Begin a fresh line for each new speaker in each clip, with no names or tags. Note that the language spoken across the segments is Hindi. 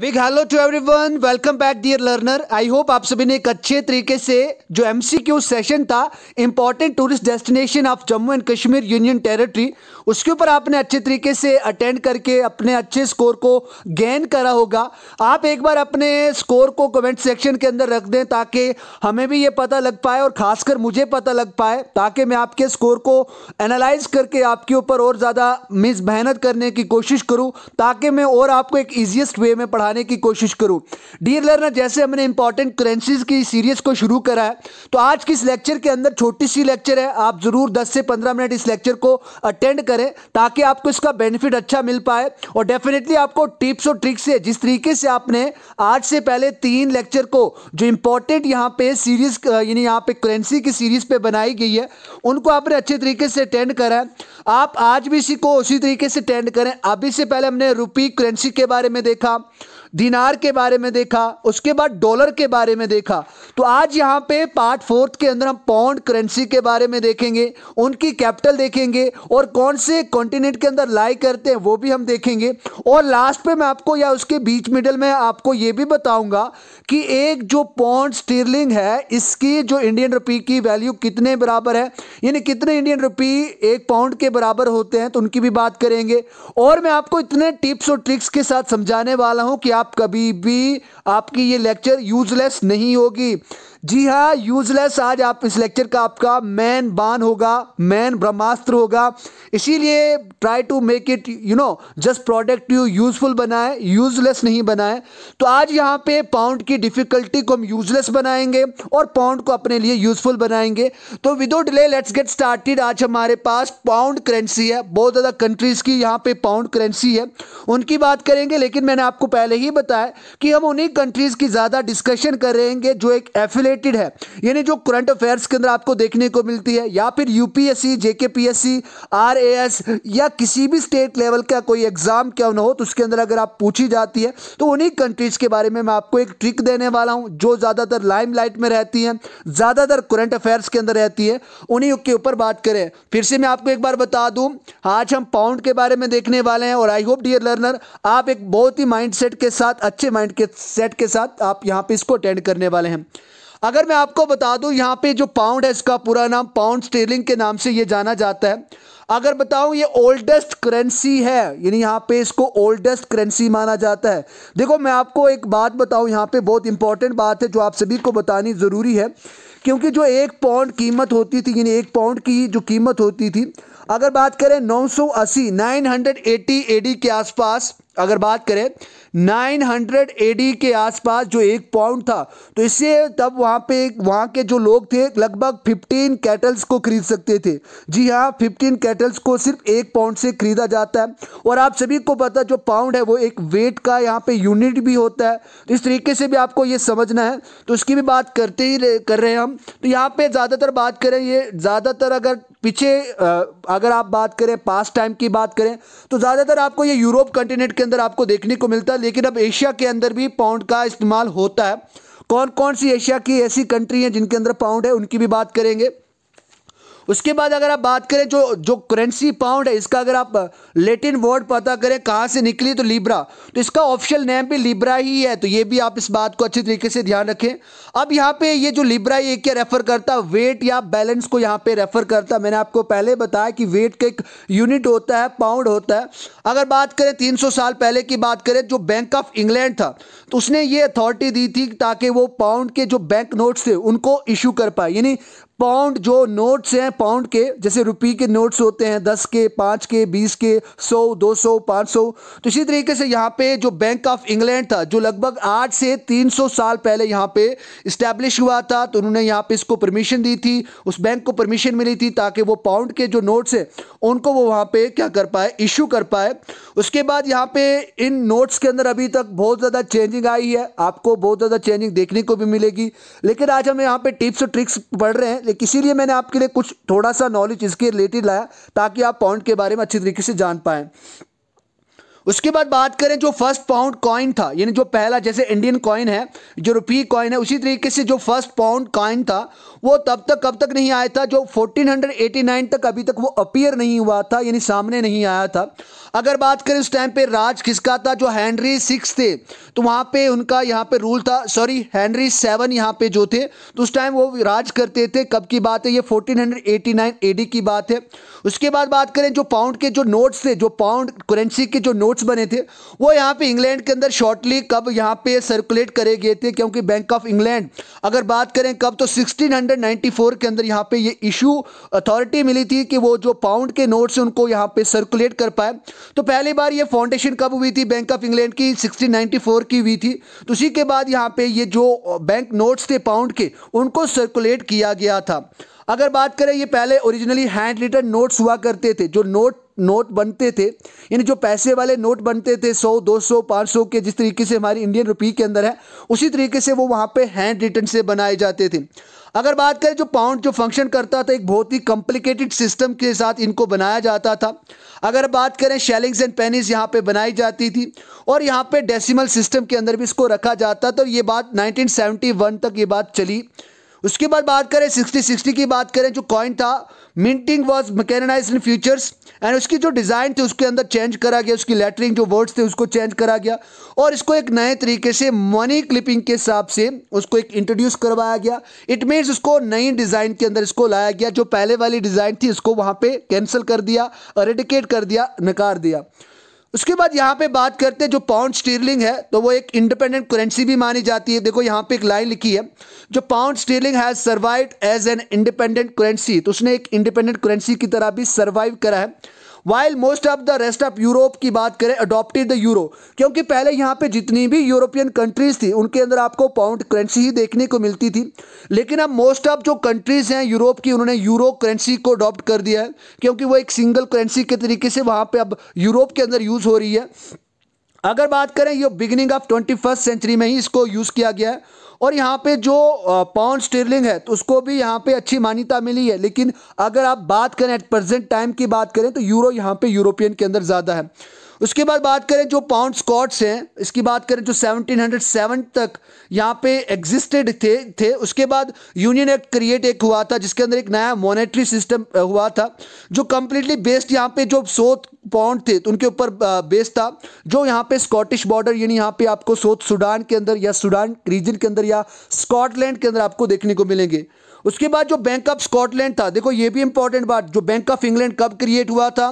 big hello to everyone welcome back dear learner I hope आप सभी ने एक अच्छे तरीके से जो एम सी क्यू सेशन था important tourist destination of Jammu and Kashmir union territory उसके ऊपर आपने अच्छे तरीके से अटेंड करके अपने अच्छे स्कोर को गेन करा होगा आप एक बार अपने स्कोर को कमेंट सेक्शन के अंदर रख दें ताकि हमें भी ये पता लग पाए और ख़ासकर मुझे पता लग पाए ताकि मैं आपके स्कोर को एनालाइज करके आपके ऊपर और ज़्यादा मिस मेहनत करने की कोशिश करूँ ताकि मैं और आपको एक ईजिएस्ट वे में पढ़ाने की कोशिश करूं डियर लर्नर जैसे हमने इंपॉर्टेंट करेंसीज की सीरीज़ को शुरू करा है तो आज की इस लेक्चर के अंदर छोटी सी लेक्चर है आप ज़रूर 10 से 15 मिनट इस लेक्चर को अटेंड करें ताकि आपको इसका बेनिफिट अच्छा मिल पाए और डेफिनेटली आपको टिप्स और ट्रिक्स है जिस तरीके से आपने आज से पहले तीन लेक्चर को जो इंपॉर्टेंट यहाँ पे सीरीज़ यानी यहाँ पे करेंसी की सीरीज़ पे बनाई गई है उनको आपने अच्छे तरीके से अटेंड करा है आप आज भी इसी को उसी तरीके से अटेंड करें अभी से पहले हमने रुपी करेंसी के बारे में देखा दिनार के बारे में देखा उसके बाद डॉलर के बारे में देखा तो आज यहाँ पे पार्ट फोर्थ के अंदर हम पाउंड करेंसी के बारे में देखेंगे उनकी कैपिटल देखेंगे और कौन से कॉन्टिनेंट के अंदर लाई करते हैं वो भी हम देखेंगे और लास्ट पे मैं आपको या उसके बीच मिडल में आपको ये भी बताऊंगा कि एक जो पौंड स्टीरलिंग है इसकी जो इंडियन रुपी की वैल्यू कितने बराबर है यानी कितने इंडियन रुपी एक पाउंड के बराबर होते हैं तो उनकी भी बात करेंगे और मैं आपको इतने टिप्स और ट्रिक्स के साथ समझाने वाला हूँ कि आप आप कभी भी आपकी ये लेक्चर यूजलेस नहीं होगी जी हाँ यूजलेस आज आप इस लेक्चर का आपका मैन बान होगा मैन ब्रह्मास्त्र होगा इसीलिए try to make it you know just product you useful बनाए यूजलेस नहीं बनाए तो आज यहाँ पे पाउंड की डिफिकल्टी को हम यूजलेस बनाएंगे और पाउंड को अपने लिए यूजफुल बनाएंगे तो without delay let's get started आज हमारे पास पाउंड करेंसी है बहुत ज़्यादा कंट्रीज़ की यहाँ पे पाउंड करेंसी है उनकी बात करेंगे लेकिन मैंने आपको पहले ही बताया कि हम उन्हीं कंट्रीज़ की ज़्यादा डिस्कशन करेंगे जो एक एफिलेट रिलेटेड है यानी जो करंट अफेयर्स के अंदर आपको देखने को मिलती है या फिर यूपीएससी जेकेपीएससी एस या किसी भी स्टेट लेवल का कोई एग्जाम क्यों ना हो तो उसके अंदर अगर आप पूछी जाती है तो उन्हीं कंट्रीज के बारे में मैं आपको एक ट्रिक देने वाला हूँ जो ज़्यादातर लाइमलाइट में रहती हैं ज़्यादातर करंट अफेयर्स के अंदर रहती है उन्हीं के ऊपर बात करें फिर से मैं आपको एक बार बता दूं आज हम पाउंड के बारे में देखने वाले हैं और आई होप डियर लर्नर आप एक बहुत ही माइंड के साथ अच्छे माइंड के सेट के साथ आप यहां पे इसको अटेंड करने वाले हैं अगर मैं आपको बता दूं यहाँ पे जो पाउंड है इसका पूरा नाम पाउंड स्टेलिंग के नाम से ये जाना जाता है अगर बताऊं ये ओल्डेस्ट करेंसी है यानी यहाँ पे इसको ओल्डेस्ट करेंसी माना जाता है देखो मैं आपको एक बात बताऊं यहाँ पे बहुत इंपॉर्टेंट बात है जो आप सभी को बतानी ज़रूरी है क्योंकि जो एक पाउंड कीमत होती थी यानी एक पाउंड की जो कीमत होती थी अगर बात करें 980 980 एडी के आसपास अगर बात करें 900 एडी के आसपास जो एक पाउंड था तो इससे तब वहाँ पे वहाँ के जो लोग थे लगभग 15 कैटल्स को खरीद सकते थे जी हाँ 15 कैटल्स को सिर्फ एक पाउंड से खरीदा जाता है और आप सभी को पता जो पाउंड है वो एक वेट का यहाँ पे यूनिट भी होता है तो इस तरीके से भी आपको ये समझना है तो उसकी भी बात करते ही कर रहे हैं हम तो यहाँ पर ज़्यादातर बात करें ये ज़्यादातर अगर पीछे अगर आप बात करें पास्ट टाइम की बात करें तो ज़्यादातर आपको ये यूरोप कंटिनेंट के अंदर आपको देखने को मिलता है लेकिन अब एशिया के अंदर भी पाउंड का इस्तेमाल होता है कौन कौन सी एशिया की ऐसी कंट्री हैं जिनके अंदर पाउंड है उनकी भी बात करेंगे उसके बाद अगर आप बात करें जो जो करेंसी पाउंड है इसका अगर आप लेटिन वर्ड पता करें कहाँ से निकली तो लिब्रा तो इसका ऑफिशियल नेम भी लिब्रा ही है तो ये भी आप इस बात को अच्छे तरीके से ध्यान रखें अब यहाँ पे ये जो लिब्रा ये क्या रेफर करता वेट या बैलेंस को यहाँ पे रेफर करता मैंने आपको पहले बताया कि वेट का एक यूनिट होता है पाउंड होता है अगर बात करें तीन साल पहले की बात करें जो बैंक ऑफ इंग्लैंड था तो उसने ये अथॉरिटी दी थी ताकि वो पाउंड के जो बैंक नोट्स थे उनको इशू कर पाए यानी पाउंड जो नोट्स हैं पाउंड के जैसे रुपये के नोट्स होते हैं दस के पाँच के बीस के सौ दो सौ पाँच सौ तो इसी तरीके से यहाँ पे जो बैंक ऑफ इंग्लैंड था जो लगभग आठ से तीन सौ साल पहले यहाँ पे इस्टेब्लिश हुआ था तो उन्होंने यहाँ पे इसको परमिशन दी थी उस बैंक को परमिशन मिली थी ताकि वो पाउंड के जो नोट्स हैं उनको वो वहाँ पे क्या कर पाए इशू कर पाए उसके बाद यहाँ पे इन नोट्स के अंदर अभी तक बहुत ज़्यादा चेंजिंग आई है आपको बहुत ज़्यादा चेंजिंग देखने को भी मिलेगी लेकिन आज हम यहाँ पे टिप्स और ट्रिक्स पढ़ रहे हैं लेकिन इसीलिए मैंने आपके लिए कुछ थोड़ा सा नॉलेज इसके रिलेटेड लाया ताकि आप पॉइंट के बारे में अच्छी तरीके से जान पाएँ उसके बाद बात करें जो फर्स्ट पाउंड कॉइन था यानी जो पहला जैसे इंडियन कॉइन है जो रुपी कॉइन है उसी तरीके से जो फर्स्ट पाउंड कॉइन था वो तब तक कब तक नहीं आया था जो 1489 तक अभी तक वो अपीयर नहीं हुआ था यानी सामने नहीं आया था अगर बात करें उस टाइम पे राज किसका था जो हैंनरी सिक्स थे तो वहाँ पे उनका यहाँ पे रूल था सॉरी हैंनरी सेवन यहाँ पे जो थे तो उस टाइम वो राज करते थे कब की बात है ये 1489 एडी की बात है उसके बाद बात करें जो पाउंड के जो नोट्स थे जो पाउंड करेंसी के जो नोट्स बने थे वो यहाँ पे इंग्लैंड के अंदर शॉर्टली कब यहाँ पे सर्कुलेट करे गए थे क्योंकि बैंक ऑफ इंग्लैंड अगर बात करें कब तो सिक्सटीन 1994 के अंदर यहाँ पे ये इशू अथॉरिटी मिली थी कि वो जो पाउंड के नोट से उनको यहाँ पे सर्कुलेट कर पाए तो पहली बार ये फाउंडेशन कब हुई थी बैंक ऑफ इंग्लैंड की 1694 की हुई थी तो उसी के बाद यहाँ पे ये जो बैंक नोट्स थे पाउंड के उनको सर्कुलेट किया गया था अगर बात करें ये पहले ओरिजिनली हैंड रिटर्न नोट्स हुआ करते थे जो नोट नोट बनते थे यानी जो पैसे वाले नोट बनते थे 100, 200, 500 के जिस तरीके से हमारी इंडियन रुपी के अंदर है उसी तरीके से वो वहाँ पे हैंड रिटर्न से बनाए जाते थे अगर बात करें जो पाउंड जो फंक्शन करता था एक बहुत ही कॉम्प्लिकेटेड सिस्टम के साथ इनको बनाया जाता था अगर बात करें शेलिंग्स एंड पेनिस यहाँ पे बनाई जाती थी और यहाँ पे डेसिमल सिस्टम के अंदर भी इसको रखा जाता था तो ये बात 1971 तक ये बात चली उसके बाद बात करें सिक्सटी सिक्सटी की बात करें जो कॉइन था minting was mechanise in futures and उसकी जो डिज़ाइन थी उसके अंदर चेंज करा गया उसकी लेटरिंग जो वर्ड्स थे उसको चेंज करा गया और इसको एक नए तरीके से मनी क्लिपिंग के हिसाब से उसको एक इंट्रोड्यूस करवाया गया इट मीन्स उसको नई डिज़ाइन के अंदर इसको लाया गया जो पहले वाली डिज़ाइन थी इसको वहाँ पर कैंसिल कर दिया रेडिकेट कर दिया नकार दिया उसके बाद यहाँ पे बात करते हैं जो पाउंड स्टीरलिंग है तो वो एक इंडिपेंडेंट करेंसी भी मानी जाती है देखो यहाँ पे एक लाइन लिखी है जो pound sterling has survive as an independent currency तो उसने एक इंडिपेंडेंट करेंसी की तरह भी सर्वाइव करा है while most of the rest of Europe की बात करें अडोप्टेड द यूरो क्योंकि पहले यहाँ पे जितनी भी यूरोपियन कंट्रीज थी उनके अंदर आपको पाउंड करेंसी ही देखने को मिलती थी लेकिन अब मोस्ट ऑफ जो कंट्रीज हैं यूरोप की उन्होंने यूरो करेंसी को अडॉप्ट कर दिया है क्योंकि वो एक सिंगल करेंसी के तरीके से वहाँ पर अब यूरोप के अंदर यूज़ हो रही है अगर बात करें ये beginning of twenty first century में ही इसको यूज़ किया गया है और यहाँ पे जो पाउंड स्टेरलिंग है तो उसको भी यहाँ पे अच्छी मान्यता मिली है लेकिन अगर आप बात करें एट प्रेजेंट टाइम की बात करें तो यूरो यहाँ पे यूरोपियन के अंदर ज़्यादा है उसके बाद बात करें जो पाउंड स्कॉट्स हैं इसकी बात करें जो 1707 तक यहाँ पे एग्जिस्टेड थे थे उसके बाद यूनियन एक्ट क्रिएट एक हुआ था जिसके अंदर एक नया मॉनेटरी सिस्टम हुआ था जो कम्प्लीटली बेस्ड यहाँ पे जो सोत पाउंड थे तो उनके ऊपर बेस्ड था जो यहाँ पे स्कॉटिश बॉर्डर यानी यहाँ पे आपको सोत सूडान के अंदर या सूडान रीजन के अंदर या स्कॉटलैंड के अंदर आपको देखने को मिलेंगे उसके बाद जो बैंक ऑफ स्कॉटलैंड था देखो ये भी इंपॉर्टेंट बात जो बैंक ऑफ इंग्लैंड कब क्रिएट हुआ था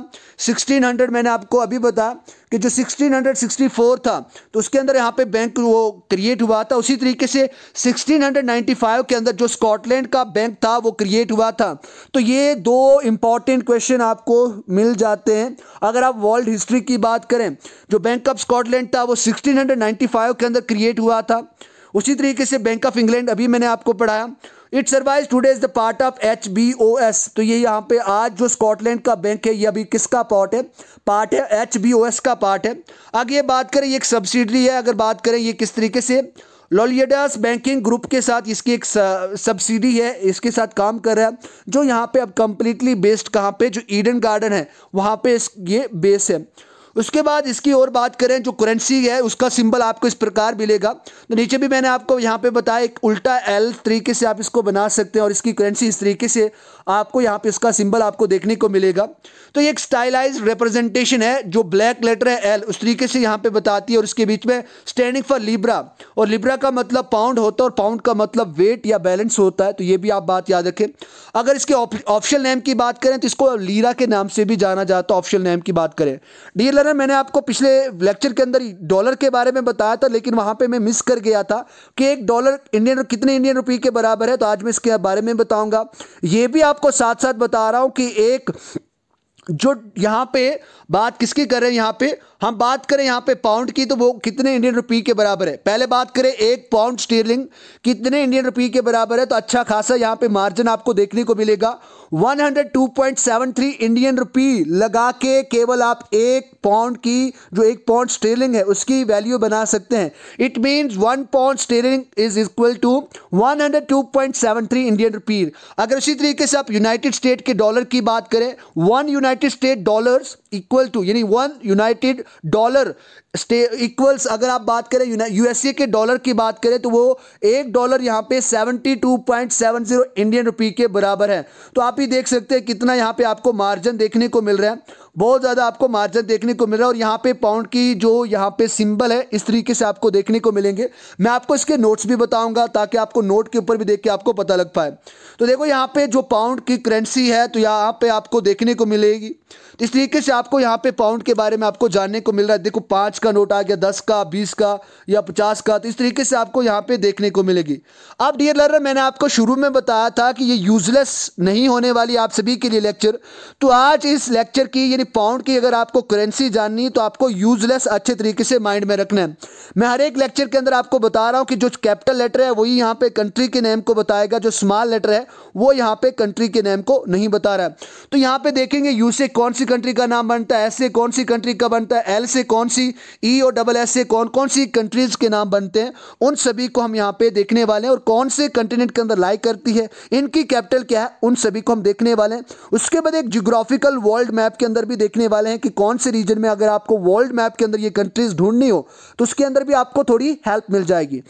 1600 मैंने आपको अभी बताया कि जो 1664 था तो उसके अंदर यहाँ पे बैंक वो क्रिएट हुआ था उसी तरीके से 1695 के अंदर जो स्कॉटलैंड का बैंक था वो क्रिएट हुआ था तो ये दो इंपॉर्टेंट क्वेश्चन आपको मिल जाते हैं अगर आप वर्ल्ड हिस्ट्री की बात करें जो बैंक ऑफ स्कॉटलैंड था वो सिक्सटीन के अंदर क्रिएट हुआ था उसी तरीके से बैंक ऑफ इंग्लैंड अभी मैंने आपको पढ़ाया it survives today is the part of H B O S तो ये यहाँ पे आज जो स्कॉटलैंड का बैंक है ये अभी किसका पार्ट है पार्ट है एच बी ओ एस का पार्ट है ये बात करें ये एक सब्सिडरी है अगर बात करें ये किस तरीके से लॉलियडास बैंकिंग ग्रुप के साथ इसकी एक सब्सिडी है इसके साथ काम कर रहा है जो यहाँ पे अब कम्प्लीटली बेस्ड कहाँ पे जो ईडन गार्डन है वहाँ पे ये बेस है उसके बाद इसकी और बात करें जो करेंसी है उसका सिंबल आपको इस प्रकार मिलेगा तो नीचे भी मैंने आपको यहाँ पे बताया एक उल्टा एल तरीके से आप इसको बना सकते हैं और इसकी करेंसी इस तरीके से आपको यहाँ पे इसका सिंबल आपको देखने को मिलेगा तो ये एक स्टाइलाइज रिप्रेजेंटेशन है जो ब्लैक लेटर है एल उस तरीके से यहाँ पे बताती है और इसके बीच में स्टैंडिंग फॉर लिब्रा और लिब्रा का मतलब पाउंड होता है और पाउंड का मतलब वेट या बैलेंस होता है तो ये भी आप बात याद रखें अगर इसके ऑप्शन नेम की बात करें तो इसको लीरा के नाम से भी जाना जाता है ऑप्शन नेम की बात करें डी मैंने आपको पिछले लेक्चर के अंदर डॉलर के बारे में बताया था लेकिन वहाँ पर मैं मिस कर गया था कि एक डॉलर इंडियन कितने इंडियन रुपये के बराबर है तो आज मैं इसके बारे में बताऊँगा ये भी आप आपको साथ साथ बता रहा हूं कि एक जो यहां पे बात किसकी कर रहे हैं यहां पे हम बात करें यहाँ पे पाउंड की तो वो कितने इंडियन रुपी के बराबर है पहले बात करें एक पाउंड स्टीरलिंग कितने इंडियन रुपी के बराबर है तो अच्छा खासा यहाँ पे मार्जिन आपको देखने को मिलेगा 102.73 इंडियन रुपी लगा के केवल आप एक पाउंड की जो एक पाउंड स्टेलिंग है उसकी वैल्यू बना सकते हैं it mean one pound sterling is equal to 102.73 Indian rupee अगर इसी तरीके से आप यूनाइटेड स्टेट के डॉलर की बात करें one united state dollars equal to यानी one united dollar state equals अगर आप बात करें यूएसए के डॉलर की बात करें तो वो एक डॉलर यहाँ पे 72.70 इंडियन रुपी के बराबर है तो आप ही देख सकते हैं कितना यहाँ पे आपको मार्जिन देखने को मिल रहा है बहुत ज़्यादा आपको मार्जिन देखने को मिल रहा है और यहाँ पे पाउंड की जो यहाँ पे सिंबल है इस तरीके से आपको देखने को मिलेंगे मैं आपको इसके नोट्स भी बताऊंगा ताकि आपको नोट के ऊपर भी देख के आपको पता लग पाए तो देखो यहाँ पे जो पाउंड की करेंसी है तो यहाँ पे आपको देखने को मिलेगी तो इस तरीके से आपको यहाँ पे पाउंड के बारे में आपको जानने को मिल रहा है देखो पाँच का नोट आ गया दस का बीस का या पचास का तो इस तरीके से आपको यहाँ पे देखने को मिलेगी अब डियर लर्नर मैंने आपको शुरू में बताया था कि ये यूजलेस नहीं होने वाली आप सभी के लिए लेक्चर तो आज इस लेक्चर की यानी पाउंड की अगर आपको करेंसी जाननी तो आपको यूजलेस अच्छे तरीके से माइंड में रखना है मैं हर एक लेक्चर के अंदर आपको बता रहा हूँ कि जो कैपिटल लेटर है वही यहाँ पे कंट्री के नेम को बताएगा जो स्मॉल लेटर है वो यहाँ पे कंट्री के नेम को नहीं बता रहा है तो यहाँ पे देखेंगे यू से कौन सी कंट्री का नाम बनता है एस से कौन सी कंट्री का बनता है एल से कौन सी ई e और डबल एस से कौन कौन सी कंट्रीज़ के नाम बनते हैं उन सभी को हम यहाँ पे देखने वाले हैं और कौन से कंटिनेंट के अंदर लाई करती है इनकी कैपिटल क्या है उन सभी को हम देखने वाले हैं उसके बाद एक जियोग्राफिकल वर्ल्ड मैप के अंदर भी देखने वाले हैं कि कौन से रीजन में अगर आपको वर्ल्ड मैप के अंदर ये कंट्रीज़ ढूंढनी हो तो उसके अंदर भी आपको थोड़ी हेल्प मिल जाएगी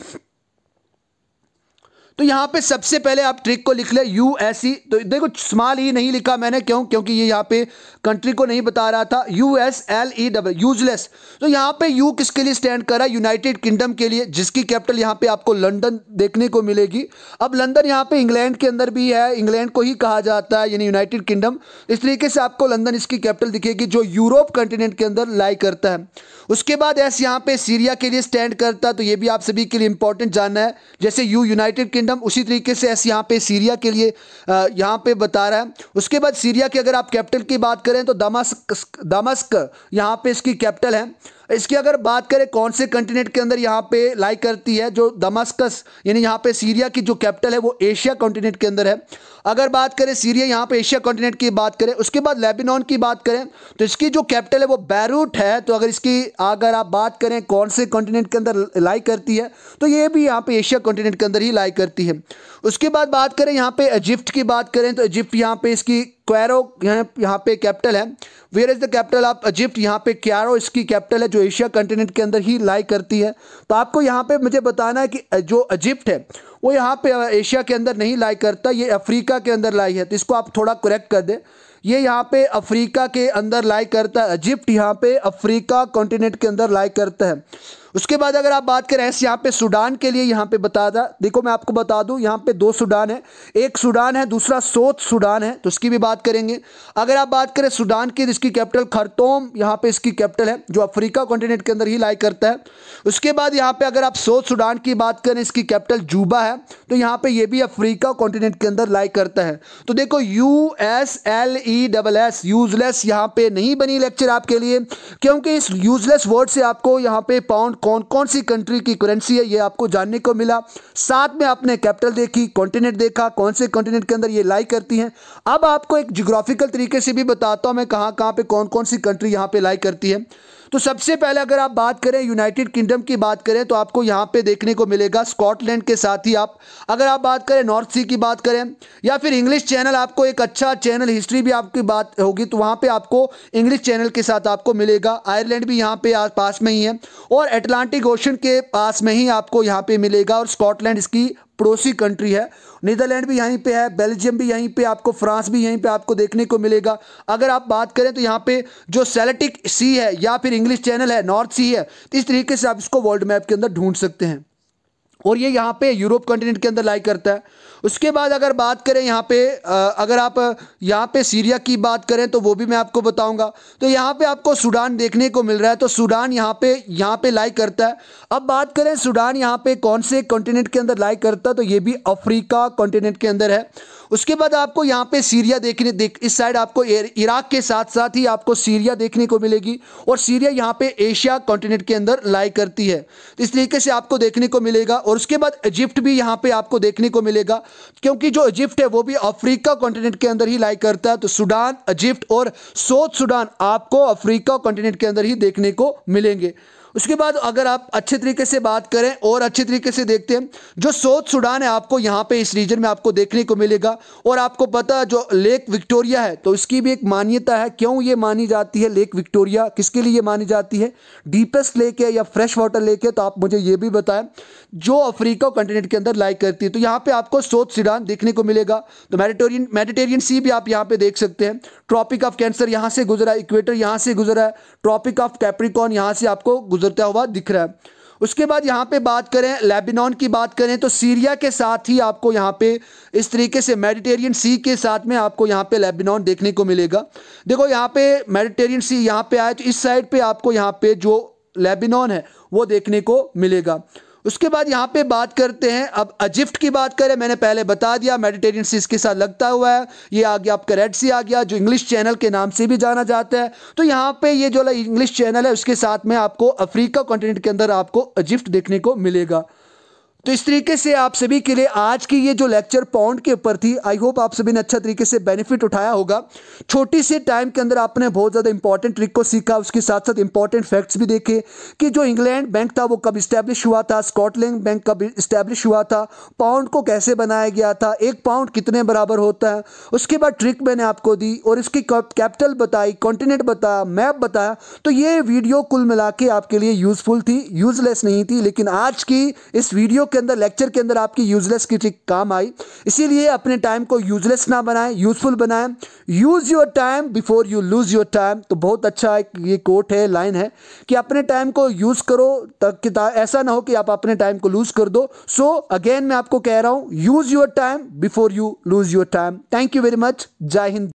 तो यहाँ पे सबसे पहले आप ट्रिक को लिख ले यू एस ई तो देखो स्मॉल ई e नहीं लिखा मैंने क्यों क्योंकि ये यहाँ पे कंट्री को नहीं बता रहा था U S L E double useless तो यहाँ पे यू किसके लिए स्टैंड कर रहा है यूनाइटेड किंगडम के लिए जिसकी कैपिटल यहाँ पे आपको लंदन देखने को मिलेगी अब लंदन यहाँ पे इंग्लैंड के अंदर भी है इंग्लैंड को ही कहा जाता है यानी यूनाइटेड किंगडम इस तरीके से आपको लंदन इसकी कैपिटल दिखेगी जो यूरोप कंटिनेंट के अंदर लाई करता है उसके बाद ऐसे यहाँ पे सीरिया के लिए स्टैंड करता तो ये भी आप सभी के लिए इंपॉर्टेंट जानना है जैसे यू यूनाइटेड किंगडम उसी तरीके से ऐसे यहाँ पे सीरिया के लिए यहाँ पे बता रहा है उसके बाद सीरिया की अगर आप कैपिटल की बात करें तो दमस्क दमस्क यहाँ पे इसकी कैपिटल है इसकी अगर बात करें कौन से कंटिनेंट के अंदर यहाँ पे लाई करती है जो दमस्कस यानी यहाँ पे सीरिया की जो कैपिटल है वो एशिया कॉन्टिनेंट के अंदर है अगर बात करें सीरिया यहाँ पे एशिया कॉन्टिनेंट की बात करें उसके बाद लेबिनॉन की बात करें तो इसकी जो कैपिटल है वो बैरूट है तो अगर इसकी अगर आप बात करें कौन से कॉन्टिनेंट के अंदर लाई करती है तो ये भी यहाँ पर एशिया कॉन्टिनेंट के अंदर ही लाई करती है उसके बाद बात करें यहाँ पर इजिप्ट की बात करें तो इजिप्ट यहाँ पर इसकी कैरो यहाँ पे कैपिटल है where is the capital of Egypt यहाँ पे क्यारो इसकी कैपिटल है जो एशिया कंटिनेंट के अंदर ही लाई करती है तो आपको यहाँ पे मुझे बताना है कि जो इजिप्ट है वो यहाँ पे एशिया के अंदर नहीं लाई करता ये अफ्रीका के अंदर लाई है तो इसको आप थोड़ा करेक्ट कर दें ये यहाँ पे अफ्रीका के अंदर लाई करता है इजिप्ट यहाँ पे अफ्रीका कॉन्टिनेंट के अंदर लाई करता है उसके बाद अगर आप बात करें ऐसे यहाँ पे सूडान के लिए यहाँ पे बता दा देखो मैं आपको बता दूँ यहाँ पे दो सूडान है एक सूडान है दूसरा सोत सूडान है तो उसकी भी बात करेंगे अगर आप बात करें सूडान की जिसकी कैपिटल खरतोम यहाँ पे इसकी कैपिटल है जो अफ्रीका कॉन्टिनेंट के अंदर ही लाई करता है उसके बाद यहाँ पर अगर आप सोत सूडान की बात करें इसकी कैपिटल जूबा है तो यहाँ पर ये भी अफ्रीका कॉन्टिनेंट के अंदर लाई करता है तो देखो U S L E E double S useless यहाँ पे नहीं बनी लेक्चर आपके लिए क्योंकि इस यूजलेस वर्ड से आपको यहाँ पे पाउंड कौन कौन सी कंट्री की करेंसी है ये आपको जानने को मिला साथ में आपने कैपिटल देखी कॉन्टिनेंट देखा कौन से कॉन्टिनेंट के अंदर ये लाई करती हैं अब आपको एक जोग्राफिकल तरीके से भी बताता हूँ मैं कहाँ कहाँ पर कौन कौन सी कंट्री यहाँ पर लाई करती है तो सबसे पहले अगर आप बात करें यूनाइटेड किंगडम की बात करें तो आपको यहाँ पे देखने को मिलेगा स्कॉटलैंड के साथ ही आप अगर आप बात करें नॉर्थ सी की बात करें या फिर इंग्लिश चैनल आपको एक अच्छा चैनल हिस्ट्री भी आपकी बात होगी तो वहाँ पर आपको इंग्लिश चैनल के साथ आपको मिलेगा आयरलैंड भी यहाँ पे पास में ही है और अटलांटिक ओशन के पास में ही आपको यहाँ पर मिलेगा और स्कॉटलैंड इसकी पड़ोसी कंट्री है नीदरलैंड भी यहीं पे है बेल्जियम भी यहीं पे आपको फ्रांस भी यहीं पे आपको देखने को मिलेगा अगर आप बात करें तो यहाँ पे जो सेलेटिक सी है या फिर इंग्लिश चैनल है नॉर्थ सी है तो इस तरीके से आप इसको वर्ल्ड मैप के अंदर ढूंढ सकते हैं और ये यहाँ पे यूरोप कॉन्टिनेंट के अंदर लाई करता है उसके बाद अगर बात करें यहाँ पे अगर आप यहाँ पे सीरिया की बात करें तो वो भी मैं आपको बताऊंगा तो यहाँ पे आपको सूडान देखने को मिल रहा है तो सूडान यहाँ पे यहाँ पे लाई करता है अब बात करें सूडान यहाँ पे कौन से कॉन्टिनेंट के अंदर लाई करता है तो ये भी अफ्रीका कॉन्टिनेंट के अंदर है उसके बाद आपको यहाँ पे सीरिया देखने देख इस साइड आपको इराक के साथ साथ ही आपको सीरिया देखने को मिलेगी और सीरिया यहाँ पे एशिया कॉन्टिनेंट के अंदर लाई करती है तो इस तरीके से आपको देखने को मिलेगा और उसके बाद इजिप्ट भी यहाँ पे आपको देखने को मिलेगा क्योंकि जो इजिप्ट है वो भी अफ्रीका कॉन्टिनेंट के अंदर ही लाई करता है तो सूडान इजिप्ट और सोथ सूडान आपको अफ्रीका कॉन्टिनेंट के अंदर ही देखने को मिलेंगे उसके बाद अगर आप अच्छे तरीके से बात करें और अच्छे तरीके से देखते हैं जो साउथ सूडान है आपको यहाँ पे इस रीजन में आपको देखने को मिलेगा और आपको पता जो लेक विक्टोरिया है तो इसकी भी एक मान्यता है क्यों ये मानी जाती है लेक विक्टोरिया किसके लिए मानी जाती है डीपेस्ट लेक है या फ्रेश वाटर लेक है तो आप मुझे ये भी बताएं जो अफ्रीका कंटिनेंट के अंदर लाइक करती है तो यहाँ पे आपको सोथ सूडान देखने को मिलेगा तो मेडिटोरियन मेडिटेरियन सी भी आप यहाँ पे देख सकते हैं ट्रॉपिक ऑफ कैंसर यहाँ से गुजरा इक्वेटर यहाँ से गुजरा है ट्रॉपिक ऑफ कैप्रिकॉन यहाँ से आपको गुजरा गुजरता हुआ दिख रहा है उसके बाद यहाँ पे बात करें लेबनान की बात करें तो सीरिया के साथ ही आपको यहाँ पे इस तरीके से मेडिटेरियन सी के साथ में आपको यहाँ पे लेबनान देखने को मिलेगा देखो यहाँ पे मेडिटेरियन सी यहाँ पे आए तो इस साइड पे आपको यहाँ पे जो लेबनान है वो देखने को मिलेगा उसके बाद यहाँ पे बात करते हैं अब अजिफ्ट की बात करें मैंने पहले बता दिया मेडिटेरियन सी इसके साथ लगता हुआ है ये आ गया आपका रेड सी आ गया जो इंग्लिश चैनल के नाम से भी जाना जाता है तो यहाँ पे ये जो इंग्लिश चैनल है उसके साथ में आपको अफ्रीका कॉन्टिनेंट के अंदर आपको अजिफ्ट देखने को मिलेगा तो इस तरीके से आप सभी के लिए आज की ये जो लेक्चर पौंड के ऊपर थी आई होप आप सभी ने अच्छा तरीके से बेनिफिट उठाया होगा छोटी से टाइम के अंदर आपने बहुत ज़्यादा इंपॉर्टेंट ट्रिक को सीखा उसके साथ साथ इंपॉर्टेंट फैक्ट्स भी देखे कि जो इंग्लैंड बैंक था वो कब इस्टेब्लिश हुआ था स्कॉटलैंड बैंक कब इस्टेब्लिश हुआ था पाउंड को कैसे बनाया गया था एक पाउंड कितने बराबर होता है उसके बाद ट्रिक मैंने आपको दी और इसकी कैपिटल बताई कॉन्टिनेंट बताया मैप बताया तो ये वीडियो कुल मिला के आपके लिए यूज़फुल थी यूज़लेस नहीं थी लेकिन आज की इस वीडियो के अंदर लेक्चर के अंदर आपकी यूजलेस की ट्रिक काम आई इसीलिए अपने टाइम को यूजलेस ना बनाएं यूजफुल बनाएं use your time before you lose your time तो बहुत अच्छा एक ये कोट है लाइन है कि अपने टाइम को यूज़ करो तक ऐसा ना हो कि आप अपने टाइम को लूज़ कर दो सो so, अगेन मैं आपको कह रहा हूँ use your time before you lose your time thank you very much जय हिंद